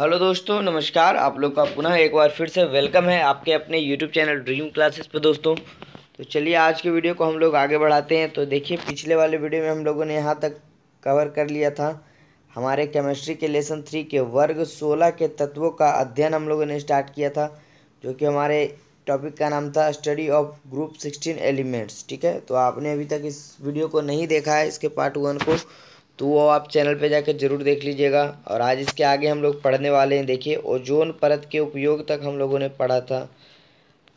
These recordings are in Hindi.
हेलो दोस्तों नमस्कार आप लोग का पुनः एक बार फिर से वेलकम है आपके अपने यूट्यूब चैनल ड्रीम क्लासेस पे दोस्तों तो चलिए आज के वीडियो को हम लोग आगे बढ़ाते हैं तो देखिए पिछले वाले वीडियो में हम लोगों ने यहाँ तक कवर कर लिया था हमारे केमिस्ट्री के लेसन थ्री के वर्ग सोलह के तत्वों का अध्ययन हम लोगों ने स्टार्ट किया था जो कि हमारे टॉपिक का नाम था study of group sixteen elements ठीक है तो आपने अभी तक इस वीडियो को नहीं देखा है इसके पार्ट वन को तो वो आप चैनल पे जाकर जरूर देख लीजिएगा और आज इसके आगे हम लोग पढ़ने वाले हैं देखिए ओजोन परत के उपयोग तक हम लोगों ने पढ़ा था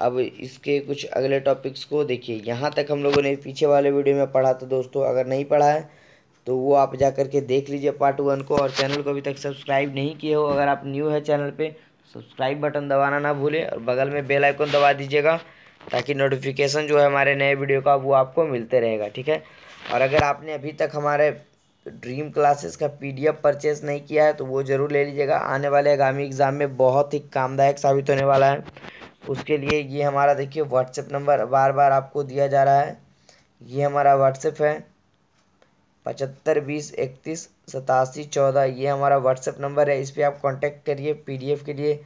अब इसके कुछ अगले टॉपिक्स को देखिए यहाँ तक हम लोगों ने पीछे वाले वीडियो में पढ़ा था दोस्तों अगर नहीं पढ़ा है तो वो आप जा कर के देख लीजिए पार्ट वन को और चैनल को अभी तक सब्सक्राइब नहीं किए हो अगर आप न्यू है चैनल पर सब्सक्राइब बटन दबाना ना भूलें और बगल में बेल आइकन दबा दीजिएगा ताकि नोटिफिकेशन जो है हमारे नए वीडियो का वो आपको मिलते रहेगा ठीक है और अगर आपने अभी तक हमारे तो ड्रीम क्लासेस का पीडीएफ परचेस नहीं किया है तो वो ज़रूर ले लीजिएगा आने वाले आगामी एग्ज़ाम में बहुत ही कामदायक साबित होने वाला है उसके लिए ये हमारा देखिए व्हाट्सएप नंबर बार बार आपको दिया जा रहा है ये हमारा व्हाट्सएप है पचहत्तर बीस इकतीस सतासी चौदह ये हमारा व्हाट्सएप नंबर है इस पर आप कांटेक्ट करिए पीडीएफ के लिए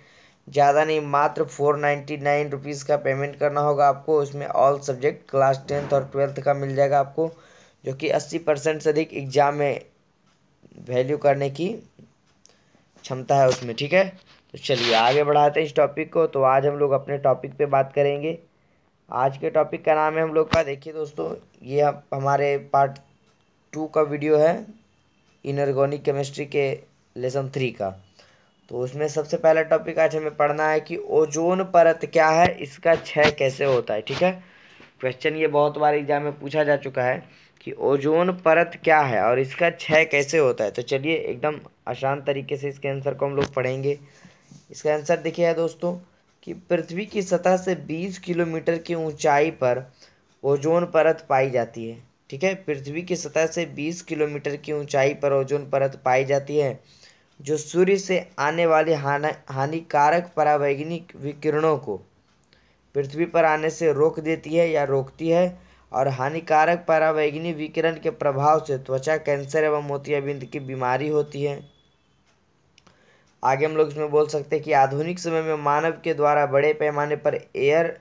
ज़्यादा नहीं मात्र फोर नाइन्टी नाइन रुपीज़ का पेमेंट करना होगा आपको उसमें ऑल सब्जेक्ट क्लास टेंथ और ट्वेल्थ का मिल जाएगा आपको जो कि 80 परसेंट से अधिक एग्ज़ाम में वैल्यू करने की क्षमता है उसमें ठीक है तो चलिए आगे बढ़ाते हैं इस टॉपिक को तो आज हम लोग अपने टॉपिक पे बात करेंगे आज के टॉपिक का नाम है हम लोग का देखिए दोस्तों ये हमारे पार्ट टू का वीडियो है इनऑर्गेनिक केमिस्ट्री के लेसन थ्री का तो उसमें सबसे पहला टॉपिक आज हमें पढ़ना है कि ओजोन परत क्या है इसका क्षय कैसे होता है ठीक है क्वेश्चन ये बहुत बार एग्जाम में पूछा जा चुका है कि ओजोन परत क्या है और इसका क्षय कैसे होता है तो चलिए एकदम आसान तरीके से इसके आंसर को हम लोग पढ़ेंगे इसका आंसर देखिए है दोस्तों कि पृथ्वी की सतह से 20 किलोमीटर की ऊंचाई पर ओजोन परत पाई जाती है ठीक है पृथ्वी की सतह से 20 किलोमीटर की ऊंचाई पर ओजोन परत पाई जाती है जो सूर्य से आने वाले हानिकारक परावैज्ञानिक विकिरणों को पृथ्वी पर आने से रोक देती है या रोकती है और हानिकारक पराबैंगनी विकिरण के प्रभाव से त्वचा कैंसर एवं मोतियाबिंद की बीमारी होती है आगे हम लोग इसमें बोल सकते हैं कि आधुनिक समय में मानव के द्वारा बड़े पैमाने पर एयर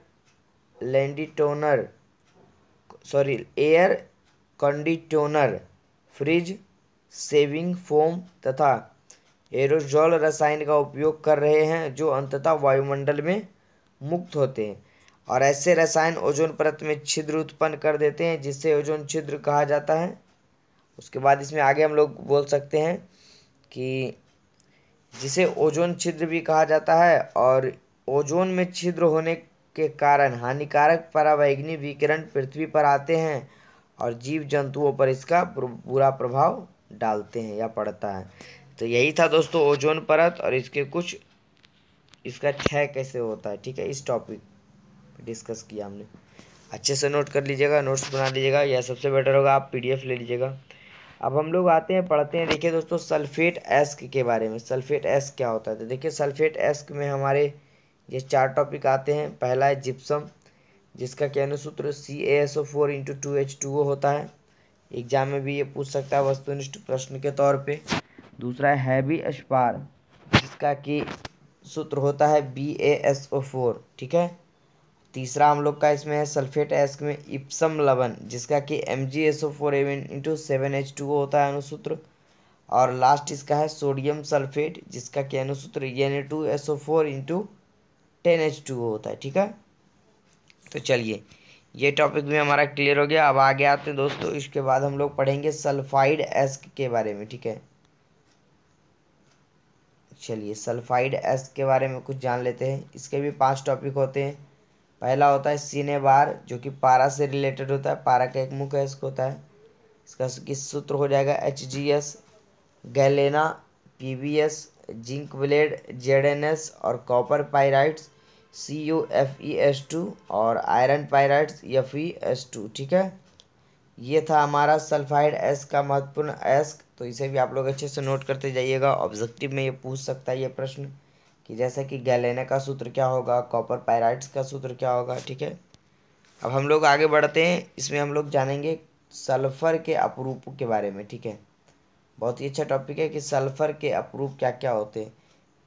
लैंडिटोनर sorry air conditioner fridge shaving foam तथा एरोजोल रसायन का उपयोग कर रहे हैं जो अंततः वायुमंडल में मुक्त होते हैं और ऐसे रसायन ओजोन परत में छिद्र उत्पन्न कर देते हैं जिससे ओजोन छिद्र कहा जाता है उसके बाद इसमें आगे हम लोग बोल सकते हैं कि जिसे ओजोन छिद्र भी कहा जाता है और ओजोन में छिद्र होने के कारण हानिकारक परावैग्नि विकिरण पृथ्वी पर आते हैं और जीव जंतुओं पर इसका बुरा प्रभाव डालते हैं या पड़ता है तो यही था दोस्तों ओजोन परत और इसके कुछ इसका क्षय कैसे होता है ठीक है इस टॉपिक डिस्कस किया हमने अच्छे से नोट कर लीजिएगा नोट्स बना लीजिएगा यह सबसे बेटर होगा आप पीडीएफ ले लीजिएगा अब हम लोग आते हैं पढ़ते हैं देखिए दोस्तों सल्फेट एस्क के बारे में सल्फेट एस्क क्या होता है तो देखिए सल्फेट एस्क में हमारे ये चार टॉपिक आते हैं पहला है जिप्सम जिसका क्या अनुसूत्र C A S O four into two H two O होता है एग्जाम में भी ये पूछ सकता है वस्तुनिष्ठ प्रश्न के तौर पे दूसरा है हैवी अस्पार जिसका कि सूत्र होता है B A S O four ठीक है तीसरा हम लोग का इसमें है सल्फेट एस्क में इप्सम लवन जिसका कि M G S O four एवन इंटू सेवन एच टू होता है अनुसूत्र और लास्ट इसका है सोडियम सल्फेट जिसका कि अनुसूत्र N A two S O four into ten H two होता है ठीक है तो चलिए ये टॉपिक भी हमारा क्लियर हो गया अब आगे आते हैं दोस्तों इसके बाद हम लोग पढ़ेंगे सल्फाइड एस्क के बारे में ठीक है चलिए सल्फाइड एस्क के बारे में कुछ जान लेते हैं इसके भी पांच टॉपिक होते हैं पहला होता है सिनेबार जो कि पारा से रिलेटेड होता है पारा का एक मुख्य अयस्क होता है इसका किस सूत्र हो जाएगा H G S galena P B S zinc blende Z N S और copper pyrites C U F E S two और iron pyrites F E S two ठीक है ये था हमारा सल्फाइड एस का महत्वपूर्ण एस्क तो इसे भी आप लोग अच्छे से नोट करते जाइएगा ऑब्जेक्टिव में ये पूछ सकता है ये प्रश्न कि जैसे कि गैलेना का सूत्र क्या होगा कॉपर पैराइट्स का सूत्र क्या होगा ठीक है अब हम लोग आगे बढ़ते हैं इसमें हम लोग जानेंगे सल्फ़र के अपरूप के बारे में ठीक है बहुत ही अच्छा टॉपिक है कि सल्फ़र के अपरूप क्या क्या होते हैं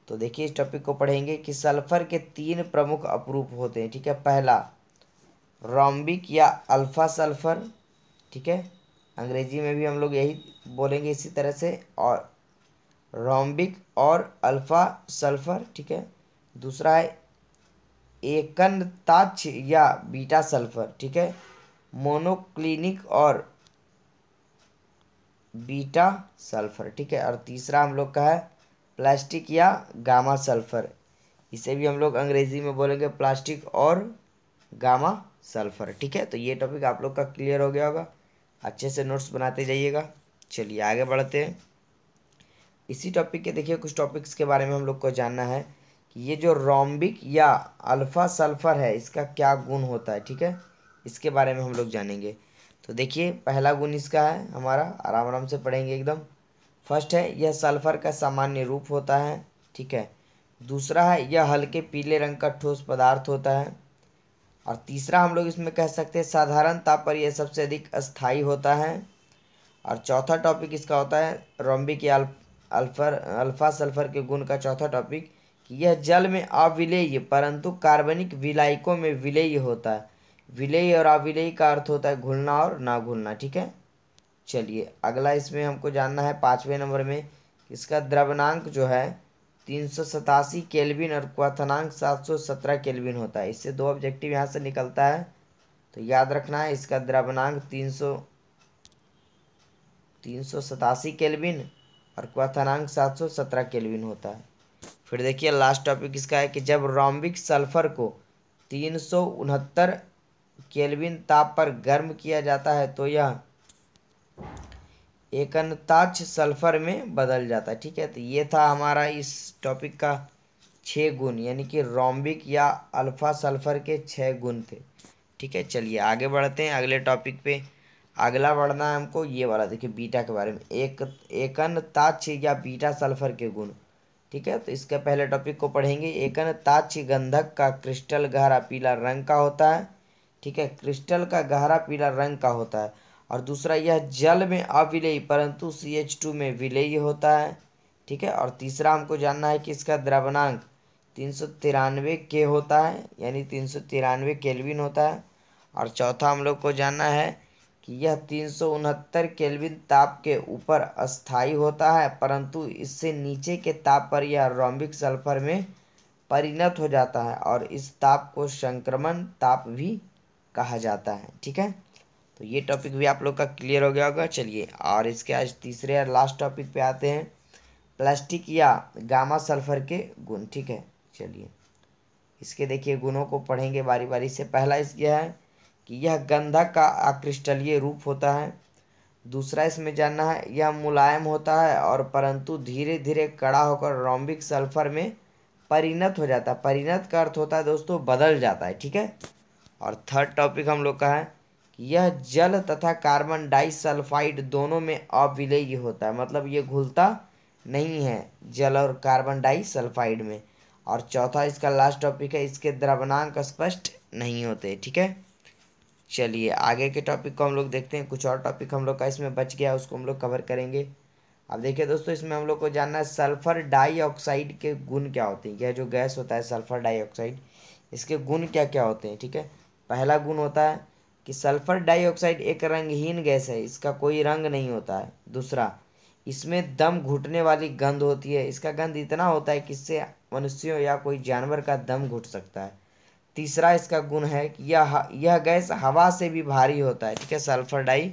तो देखिए इस टॉपिक को पढ़ेंगे कि सल्फ़र के तीन प्रमुख अपरूप होते हैं ठीक है पहला रॉम्बिक या अल्फ़ा सल्फ़र ठीक है अंग्रेजी में भी हम लोग यही बोलेंगे इसी तरह से और रॉम्बिक और अल्फा सल्फर ठीक है दूसरा है एकन या बीटा सल्फर ठीक है मोनोक्लिनिक और बीटा सल्फर ठीक है और तीसरा हम लोग का है प्लास्टिक या गामा सल्फर इसे भी हम लोग अंग्रेजी में बोलेंगे प्लास्टिक और गामा सल्फर ठीक है तो ये टॉपिक आप लोग का क्लियर हो गया होगा अच्छे से नोट्स बनाते जाइएगा चलिए आगे बढ़ते हैं इसी टॉपिक के देखिए कुछ टॉपिक्स के बारे में हम लोग को जानना है कि ये जो रोम्बिक या अल्फ़ा सल्फ़र है इसका क्या गुण होता है ठीक है इसके बारे में हम लोग जानेंगे तो देखिए पहला गुण इसका है हमारा आराम आराम से पढ़ेंगे एकदम फर्स्ट है यह सल्फ़र का सामान्य रूप होता है ठीक है दूसरा है यह हल्के पीले रंग का ठोस पदार्थ होता है और तीसरा हम लोग इसमें कह सकते हैं साधारण ताप पर यह सबसे अधिक अस्थाई होता है और चौथा टॉपिक इसका होता है रोम्बिक या अल्फर अल्फा सल्फर के गुण का चौथा टॉपिक यह जल में अविलेय परंतु कार्बनिक विलायकों में विलेय होता है विलेय और अविलेय का अर्थ होता है घुलना और ना घुलना ठीक है चलिए अगला इसमें हमको जानना है पाँचवें नंबर में इसका द्रवनांक जो है तीन सौ सतासी केलविन और क्वथनांक सात सौ सत्रह केलविन होता है इससे दो ऑब्जेक्टिव यहाँ से निकलता है तो याद रखना है इसका द्रवनांक तीन सौ तीन सौ सतासी केलविन और क्वथनांक 717 केल्विन होता है फिर देखिए लास्ट टॉपिक इसका है कि जब रॉम्बिक सल्फर को तीन केल्विन ताप पर गर्म किया जाता है तो यह एकनताच सल्फर में बदल जाता है ठीक है तो ये था हमारा इस टॉपिक का छः गुण यानी कि रोम्बिक या अल्फ़ा सल्फर के छः गुण थे ठीक है चलिए आगे बढ़ते हैं अगले टॉपिक पे अगला बढ़ना है हमको ये वाला देखिए बीटा के बारे में एक एकन ताक्ष या बीटा सल्फर के गुण ठीक है तो इसके पहले टॉपिक को पढ़ेंगे एकन ताक्ष गंधक का क्रिस्टल गहरा पीला रंग का होता है ठीक है क्रिस्टल का गहरा पीला रंग का होता है और दूसरा यह जल में अविलयी परंतु सी एच टू में विलयी होता है ठीक है और तीसरा हमको जानना है कि इसका द्रवनांक तीन सौ तिरानवे के होता है यानी तीन सौ तिरानवे केल्विन होता है और चौथा हम लोग को जानना है कि यह तीन सौ उनहत्तर केल्विन ताप के ऊपर अस्थायी होता है परंतु इससे नीचे के ताप पर यह रॉम्बिक सल्फर में परिणत हो जाता है और इस ताप को संक्रमण ताप भी कहा जाता है ठीक है तो ये टॉपिक भी आप लोग का क्लियर हो गया होगा चलिए और इसके आज तीसरे और लास्ट टॉपिक पे आते हैं प्लास्टिक या गामा सल्फर के गुण ठीक है चलिए इसके देखिए गुणों को पढ़ेंगे बारी बारी से पहला इसके है कि यह गंधक का अक्रिस्टलीय रूप होता है दूसरा इसमें जानना है यह मुलायम होता है और परंतु धीरे धीरे कड़ा होकर रोम्बिक सल्फर में परिणत हो जाता है परिणत का अर्थ होता है दोस्तों बदल जाता है ठीक है और थर्ड टॉपिक हम लोग का है यह जल तथा कार्बन डाइसल्फाइड दोनों में अविलयी होता है मतलब ये घुलता नहीं है जल और कार्बन डाइसल्फाइड में और चौथा इसका लास्ट टॉपिक है इसके द्रवनांक स्पष्ट नहीं होते ठीक है चलिए आगे के टॉपिक को हम लोग देखते हैं कुछ और टॉपिक हम लोग का इसमें बच गया उसको हम लोग कवर करेंगे अब देखिए दोस्तों इसमें हम लोग को जानना है सल्फर डाइऑक्साइड के गुण क्या होते हैं यह जो गैस होता है सल्फर डाइऑक्साइड इसके गुण क्या क्या होते हैं ठीक है पहला गुण होता है कि सल्फर डाइऑक्साइड एक रंगहीन गैस है इसका कोई रंग नहीं होता है दूसरा इसमें दम घुटने वाली गंध होती है इसका गंध इतना होता है कि इससे मनुष्यों या कोई जानवर का दम घुट सकता है तीसरा इसका गुण है कि यह यह गैस हवा से भी भारी होता है ठीक है सल्फर डाई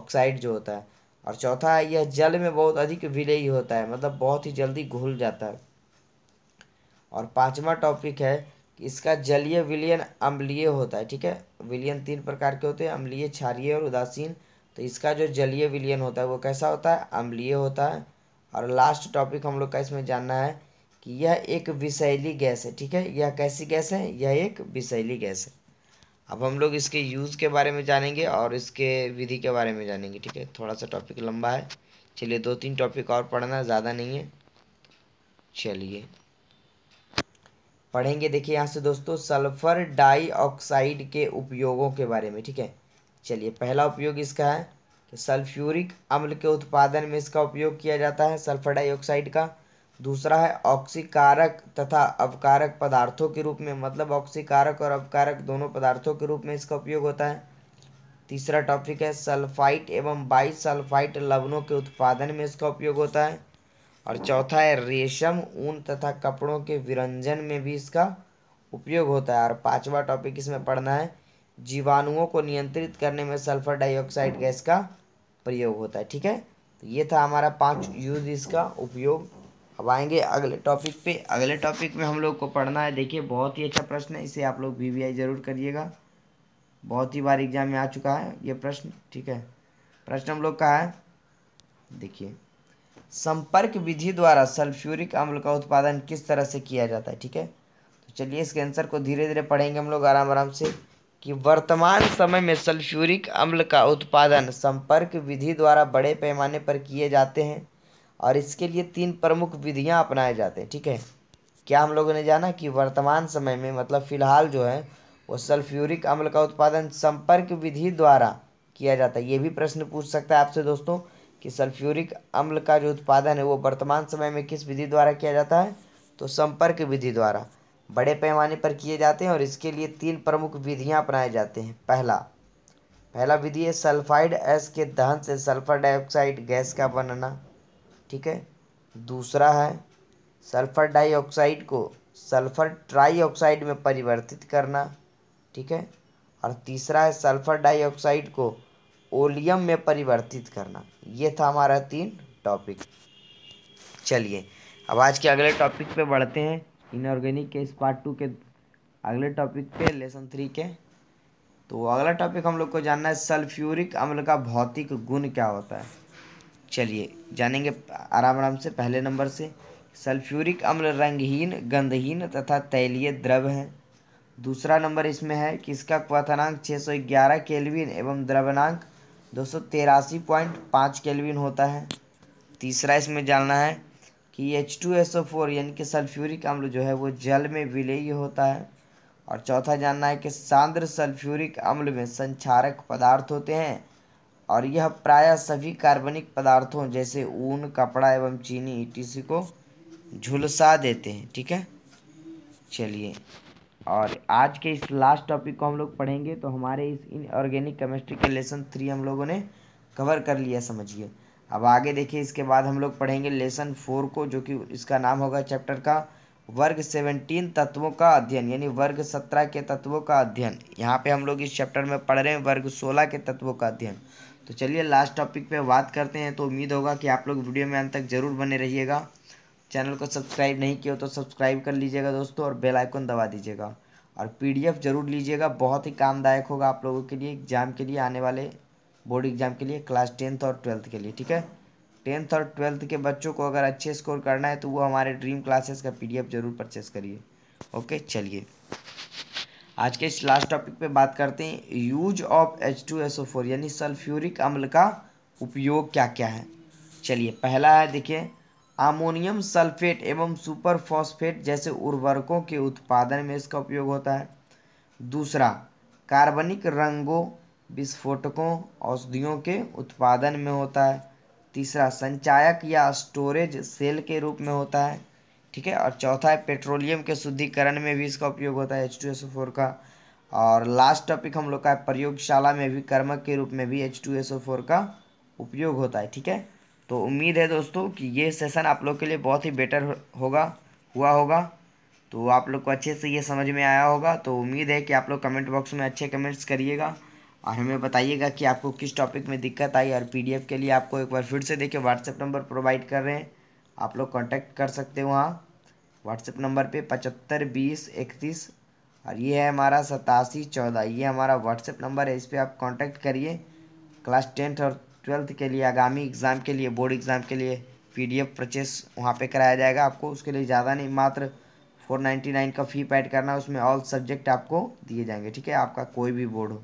ऑक्साइड जो होता है और चौथा है यह जल में बहुत अधिक विलयी होता है मतलब बहुत ही जल्दी घुल जाता है और पांचवा टॉपिक है कि इसका जलीय विलियन अम्लीय होता है ठीक है विलियन तीन प्रकार के होते हैं अम्लीय क्षारीय और उदासीन तो इसका जो जलीय विलियन होता है वो कैसा होता है अम्लीय होता है और लास्ट टॉपिक हम लोग का इसमें जानना है कि यह एक विषैली गैस है ठीक है यह कैसी गैस है यह एक विषैली गैस है अब हम लोग इसके यूज़ के बारे में जानेंगे और इसके विधि के बारे में जानेंगे ठीक है थोड़ा सा टॉपिक लंबा है चलिए दो तीन टॉपिक और पढ़ना ज़्यादा नहीं है चलिए पढ़ेंगे देखिए यहाँ से दोस्तों सल्फर डाइऑक्साइड के उपयोगों के बारे में ठीक है चलिए पहला उपयोग इसका है कि सल्फ्यूरिक अम्ल के उत्पादन में इसका उपयोग किया जाता है सल्फर डाइऑक्साइड का दूसरा है ऑक्सीकारक तथा अवकारक पदार्थों के रूप में मतलब ऑक्सीकारक और अवकारक दोनों पदार्थों के रूप में इसका उपयोग होता है तीसरा टॉपिक है सल्फाइट एवं बाईसल्फाइट लवणों के उत्पादन में इसका उपयोग होता है और चौथा है रेशम ऊन तथा कपड़ों के विरंजन में भी इसका उपयोग होता है और पांचवा टॉपिक इसमें पढ़ना है जीवाणुओं को नियंत्रित करने में सल्फर डाइऑक्साइड गैस का प्रयोग होता है ठीक है तो ये था हमारा पांच यूज इसका उपयोग अब आएंगे अगले टॉपिक पे अगले टॉपिक में हम लोग को पढ़ना है देखिए बहुत ही अच्छा प्रश्न है इसे आप लोग वी ज़रूर करिएगा बहुत ही बार एग्जाम में आ चुका है ये प्रश्न ठीक है प्रश्न हम लोग का है देखिए संपर्क विधि द्वारा सल्फ्यूरिक अम्ल का उत्पादन किस तरह से किया जाता है ठीक है तो चलिए इसके आंसर को धीरे धीरे पढ़ेंगे हम लोग आराम आराम से कि वर्तमान समय में सल्फ्यूरिक अम्ल का उत्पादन संपर्क विधि द्वारा बड़े पैमाने पर किए जाते हैं और इसके लिए तीन प्रमुख विधियाँ अपनाए जाते हैं ठीक है क्या हम लोगों ने जाना कि वर्तमान समय में मतलब फ़िलहाल जो है वो सल्फ्यूरिक अम्ल का उत्पादन संपर्क विधि द्वारा किया जाता है ये भी प्रश्न पूछ सकता है आपसे दोस्तों कि सल्फ्यूरिक अम्ल का जो उत्पादन है वो वर्तमान समय में किस विधि द्वारा किया जाता है तो संपर्क विधि द्वारा बड़े पैमाने पर किए जाते हैं और इसके लिए तीन प्रमुख विधियाँ अपनाए जाते हैं पहला पहला विधि है सल्फाइड एस के दहन से सल्फर डाइऑक्साइड गैस का बनना ठीक है दूसरा है सल्फ़र डाइऑक्साइड को सल्फ़र ट्राईऑक्साइड में परिवर्तित करना ठीक है और तीसरा है सल्फ़र डाइऑक्साइड को ओलियम में परिवर्तित करना ये था हमारा तीन टॉपिक चलिए अब आज के अगले टॉपिक पे बढ़ते हैं इनऑर्गेनिक के इस पार्ट टू के अगले टॉपिक पे लेसन थ्री के तो अगला टॉपिक हम लोग को जानना है सल्फ्यूरिक अम्ल का भौतिक गुण क्या होता है चलिए जानेंगे आराम आराम से पहले नंबर से सल्फ्यूरिक अम्ल रंगहीन गंधहीन तथा तैलीय द्रव है दूसरा नंबर इसमें है कि इसका क्वथनांक 611 केल्विन एवं द्रवनांक दो सौ तेरासी पॉइंट पाँच केल्विन होता है तीसरा इसमें जानना है कि H two S O four यानी कि सल्फ्यूरिक अम्ल जो है वो जल में विलेय होता है और चौथा जानना है कि सांद्र सल्फ्यूरिक अम्ल में संचारक पदार्थ होते हैं और यह प्रायः सभी कार्बनिक पदार्थों जैसे ऊन कपड़ा एवं चीनी इटीसी को झुलसा देते हैं ठीक है चलिए और आज के इस लास्ट टॉपिक को हम लोग पढ़ेंगे तो हमारे इस इन ऑर्गेनिक केमिस्ट्री के लेसन थ्री हम लोगों ने कवर कर लिया समझिए अब आगे देखिए इसके बाद हम लोग पढ़ेंगे लेसन फोर को जो कि इसका नाम होगा चैप्टर का वर्ग सेवनटीन तत्वों का अध्ययन यानी वर्ग सत्रह के तत्वों का अध्ययन यहाँ पे हम लोग इस चैप्टर में पढ़ रहे हैं वर्ग सोलह के तत्वों का अध्ययन तो चलिए लास्ट टॉपिक पे बात करते हैं तो उम्मीद होगा कि आप लोग वीडियो में अंत तक ज़रूर बने रहिएगा चैनल को सब्सक्राइब नहीं किया तो सब्सक्राइब कर लीजिएगा दोस्तों और बेल आइकन दबा दीजिएगा और पीडीएफ ज़रूर लीजिएगा बहुत ही कामदायक होगा आप लोगों के लिए एग्ज़ाम के लिए आने वाले बोर्ड एग्ज़ाम के लिए क्लास टेंथ और ट्वेल्थ के लिए ठीक है टेंथ और ट्वेल्थ के बच्चों को अगर अच्छे स्कोर करना है तो वो हमारे ड्रीम क्लासेस का पी ज़रूर परचेस करिए ओके चलिए आज के इस लास्ट टॉपिक पे बात करते हैं use of H two S O four यानी सल्फ्यूरिक अम्ल का उपयोग क्या क्या है चलिए पहला है देखिए अमोनियम सल्फेट एवं सुपर फॉस्फेट जैसे उर्वरकों के उत्पादन में इसका उपयोग होता है दूसरा कार्बनिक रंगों विस्फोटकों औषधियों के उत्पादन में होता है तीसरा संचायक या स्टोरेज सेल के रूप में होता है ठीक है और चौथा है पेट्रोलियम के शुद्धिकरण में भी इसका उपयोग होता है H two S O four का और लास्ट टॉपिक हम लोग का है प्रयोगशाला में भी कर्मक के रूप में भी H two S O four का उपयोग होता है ठीक है तो उम्मीद है दोस्तों कि ये सेशन आप लोग के लिए बहुत ही बेटर होगा हुआ होगा तो आप लोग को अच्छे से ये समझ में आया होगा तो उम्मीद है कि आप लोग कमेंट बॉक्स में अच्छे कमेंट्स करिएगा और हमें बताइएगा कि आपको किस टॉपिक में दिक्कत आई और पीडीएफ के लिए आपको एक बार फिर से देखिए व्हाट्सएप नंबर प्रोवाइड कर रहे हैं आप लोग कांटेक्ट कर सकते हो वहाँ व्हाट्सएप नंबर पे पचहत्तर बीस इकतीस और ये है हमारा सतासी चौदह ये हमारा व्हाट्सएप नंबर है इस पर आप कांटेक्ट करिए क्लास टेंथ और ट्वेल्थ के लिए आगामी एग्ज़ाम के लिए बोर्ड एग्ज़ाम के लिए पीडीएफ परचेस वहाँ पे कराया जाएगा आपको उसके लिए ज़्यादा नहीं मात्र फोर नाइन्टी नाइन का फ़ी पैड करना उसमें ऑल सब्जेक्ट आपको दिए जाएंगे ठीक है आपका कोई भी बोर्ड हो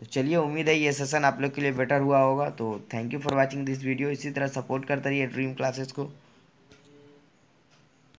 तो चलिए उम्मीद है ये सेशन आप लोग के लिए बेटर हुआ होगा तो thank you for watching this video इसी तरह सपोर्ट करता रहिए ड्रीम क्लासेस को